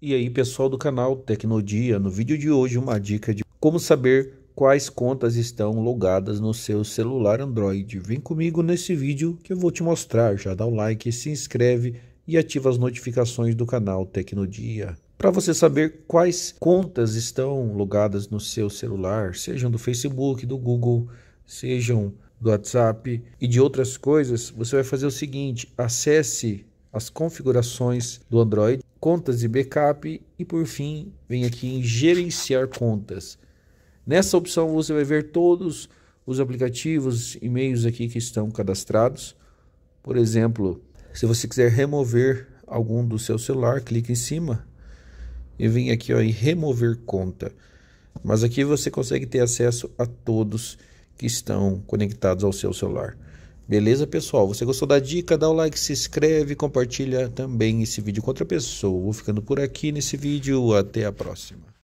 E aí, pessoal do canal Tecnodia, no vídeo de hoje uma dica de como saber quais contas estão logadas no seu celular Android. Vem comigo nesse vídeo que eu vou te mostrar. Já dá um like, se inscreve e ativa as notificações do canal Tecnodia. Para você saber quais contas estão logadas no seu celular, sejam do Facebook, do Google, sejam do WhatsApp e de outras coisas, você vai fazer o seguinte: acesse as configurações do Android contas e backup e por fim vem aqui em gerenciar contas. Nessa opção você vai ver todos os aplicativos, e-mails aqui que estão cadastrados. Por exemplo, se você quiser remover algum do seu celular, clique em cima e vem aqui ó, em remover conta. Mas aqui você consegue ter acesso a todos que estão conectados ao seu celular. Beleza, pessoal? Você gostou da dica? Dá o like, se inscreve, e compartilha também esse vídeo com outra pessoa. Vou ficando por aqui nesse vídeo. Até a próxima.